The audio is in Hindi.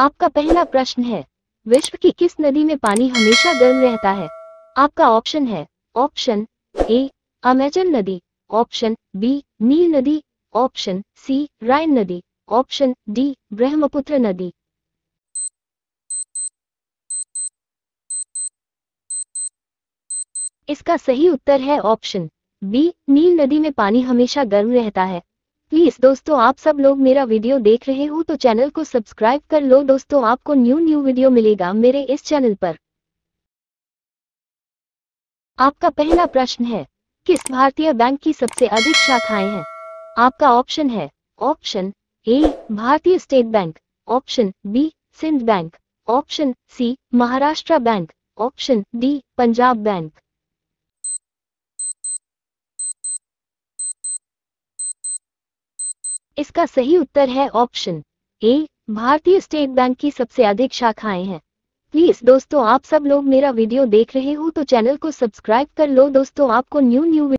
आपका पहला प्रश्न है विश्व की किस नदी में पानी हमेशा गर्म रहता है आपका ऑप्शन है ऑप्शन ए अमेजन नदी ऑप्शन बी नील नदी ऑप्शन सी रायन नदी ऑप्शन डी ब्रह्मपुत्र नदी इसका सही उत्तर है ऑप्शन बी नील नदी में पानी हमेशा गर्म रहता है प्लीज दोस्तों आप सब लोग मेरा वीडियो देख रहे हो तो चैनल को सब्सक्राइब कर लो दोस्तों आपको न्यू न्यू वीडियो मिलेगा मेरे इस चैनल पर आपका पहला प्रश्न है किस भारतीय बैंक की सबसे अधिक शाखाएं हैं आपका ऑप्शन है option A Bharatiya state bank option B Sindh bank option C Maharashtra bank option D Punjab bank इसका सही उत्तर है option A Bharatiya state bank की सबसे अधिक शाखाएं हैं प्लीज दोस्तों आप सब लोग मेरा वीडियो देख रहे हो तो चैनल को सब्सक्राइब कर लो दोस्तों आपको न्यू न्यू